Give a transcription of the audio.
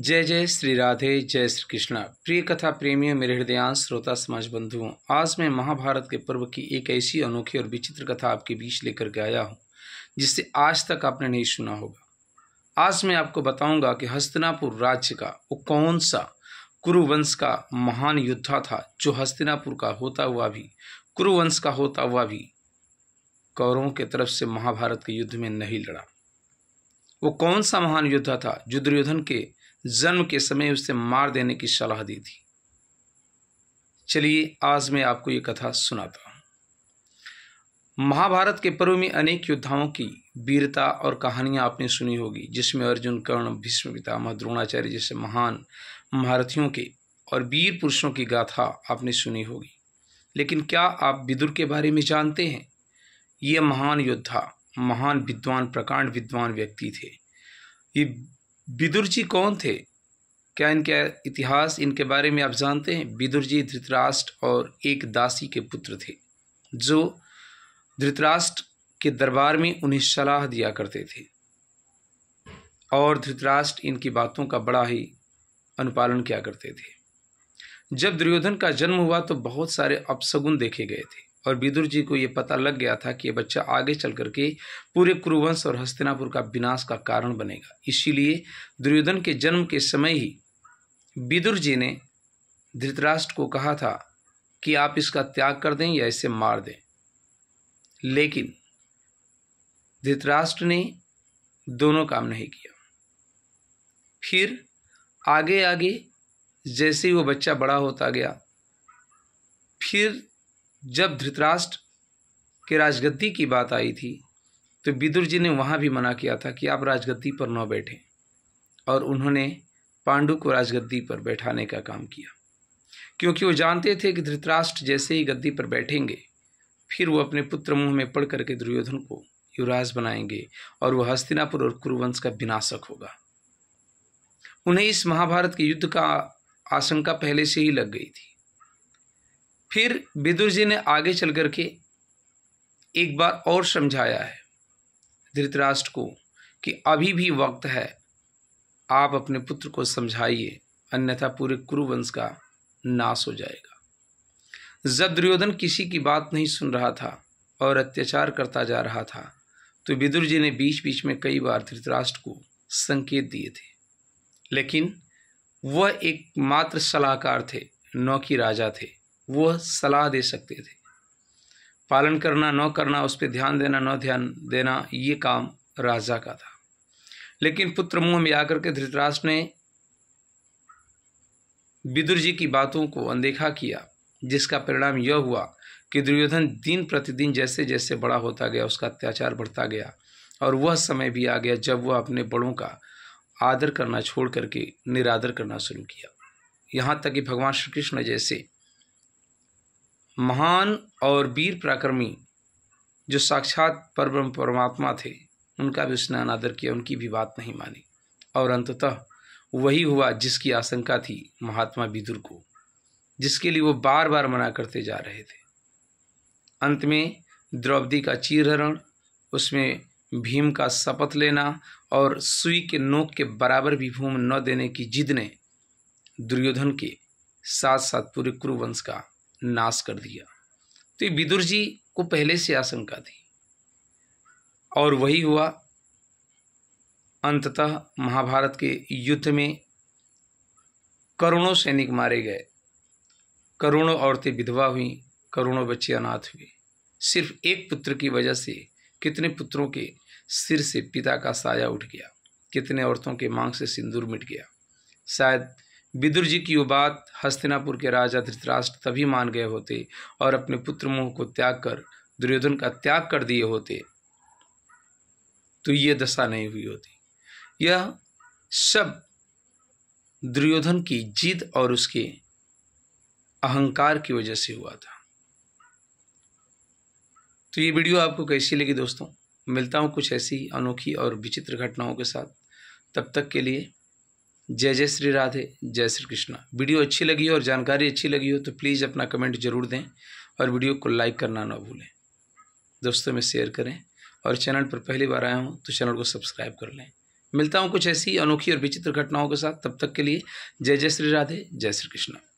जय जय श्री राधे जय श्री कृष्णा प्रिय कथा प्रेमियों मेरे हृदयांश श्रोता समाज बंधुओं आज मैं महाभारत के पर्व की एक ऐसी अनोखी और विचित्र कथा आपके बीच लेकर के आया हूँ जिसे आज तक आपने नहीं सुना होगा आज मैं आपको बताऊंगा कि हस्तिनापुर राज्य का वो कौन सा कुरुवंश का महान योद्धा था जो हस्तिनापुर का होता हुआ भी कुरुवंश का होता हुआ भी कौरवों के तरफ से महाभारत के युद्ध में नहीं लड़ा वो कौन सा महान योद्धा था दुर्योधन के जन्म के समय उसे मार देने की सलाह दी थी चलिए आज मैं आपको ये कथा सुनाता हूँ महाभारत के पर्व में अनेक योद्धाओं की वीरता और कहानियाँ आपने सुनी होगी जिसमें अर्जुन कर्ण भीष्म पितामह द्रोणाचार्य जैसे महान महारथियों के और वीर पुरुषों की गाथा आपने सुनी होगी लेकिन क्या आप विदुर के बारे में जानते हैं ये महान योद्धा महान विद्वान प्रकांड विद्वान व्यक्ति थे ये बिदुर जी कौन थे क्या इनके इतिहास इनके बारे में आप जानते हैं बिदुर जी धृतराष्ट्र और एक दासी के पुत्र थे जो धृतराष्ट्र के दरबार में उन्हें सलाह दिया करते थे और धृतराष्ट्र इनकी बातों का बड़ा ही अनुपालन किया करते थे जब दुर्योधन का जन्म हुआ तो बहुत सारे अपसगुन देखे गए थे और विदुर जी को ये पता लग गया था कि ये बच्चा आगे चल करके पूरे कुरुवंश और हस्तिनापुर का विनाश का कारण बनेगा इसीलिए दुर्योधन के जन्म के समय ही विदुर जी ने धृतराष्ट्र को कहा था कि आप इसका त्याग कर दें या इसे मार दें लेकिन धृतराष्ट्र ने दोनों काम नहीं किया फिर आगे आगे जैसे ही वो बच्चा बड़ा होता गया फिर जब धृतराष्ट्र के राजगद्दी की बात आई थी तो विदुर जी ने वहाँ भी मना किया था कि आप राजगद्दी पर न बैठें और उन्होंने पांडु को राजगद्दी पर बैठाने का काम किया क्योंकि वो जानते थे कि धृतराष्ट्र जैसे ही गद्दी पर बैठेंगे फिर वो अपने पुत्र मुंह में पड़ करके दुर्योधन को युवराज बनाएंगे और वह हस्तिनापुर और कुरुवंश का विनाशक होगा उन्हें इस महाभारत के युद्ध का आशंका पहले से ही लग गई थी फिर विदुर जी ने आगे चल कर के एक बार और समझाया है धृतराष्ट्र को कि अभी भी वक्त है आप अपने पुत्र को समझाइए अन्यथा पूरे कुरुवंश का नाश हो जाएगा जब दुर्योधन किसी की बात नहीं सुन रहा था और अत्याचार करता जा रहा था तो विदुर जी ने बीच बीच में कई बार धृतराष्ट्र को संकेत दिए थे लेकिन वह एकमात्र सलाहकार थे नौकी राजा थे वो सलाह दे सकते थे पालन करना न करना उस पर ध्यान देना न ध्यान देना ये काम राजा का था लेकिन पुत्र मुँह में आकर के धृतराष्ट्र ने विदुर जी की बातों को अनदेखा किया जिसका परिणाम यह हुआ कि दुर्योधन दिन प्रतिदिन जैसे जैसे बड़ा होता गया उसका अत्याचार बढ़ता गया और वह समय भी आ गया जब वह अपने बड़ों का आदर करना छोड़ करके निरादर करना शुरू किया यहाँ तक कि भगवान श्री कृष्ण जैसे महान और वीर पराक्रमी जो साक्षात परम परमात्मा थे उनका भी उसने अनादर किया उनकी भी बात नहीं मानी और अंततः वही हुआ जिसकी आशंका थी महात्मा विदुर को जिसके लिए वो बार बार मना करते जा रहे थे अंत में द्रौपदी का चीरहरण उसमें भीम का शपथ लेना और सुई के नोक के बराबर भी भूम न देने की जिद ने दुर्योधन के साथ साथ पूरे कुरुवंश का नाश कर दिया तो विदुर जी को पहले से आशंका थी और वही हुआ अंततः महाभारत के युद्ध में करोड़ों सैनिक मारे गए करोड़ों औरतें विधवा हुईं करोड़ों बच्चे अनाथ हुए सिर्फ एक पुत्र की वजह से कितने पुत्रों के सिर से पिता का साया उठ गया कितने औरतों के मांग से सिंदूर मिट गया शायद विदुर जी की वो बात हस्तिनापुर के राजा धृतराष्ट्र तभी मान गए होते और अपने पुत्र मोह को त्याग कर दुर्योधन का त्याग कर दिए होते तो ये दशा नहीं हुई होती यह सब दुर्योधन की जीत और उसके अहंकार की वजह से हुआ था तो ये वीडियो आपको कैसी लगी दोस्तों मिलता हूँ कुछ ऐसी अनोखी और विचित्र घटनाओं के साथ तब तक के लिए जय जय श्री राधे जय श्री कृष्णा वीडियो अच्छी लगी हो और जानकारी अच्छी लगी हो तो प्लीज़ अपना कमेंट जरूर दें और वीडियो को लाइक करना ना भूलें दोस्तों में शेयर करें और चैनल पर पहली बार आया हूँ तो चैनल को सब्सक्राइब कर लें मिलता हूँ कुछ ऐसी अनोखी और विचित्र घटनाओं के साथ तब तक के लिए जय जय श्री राधे जय श्री कृष्णा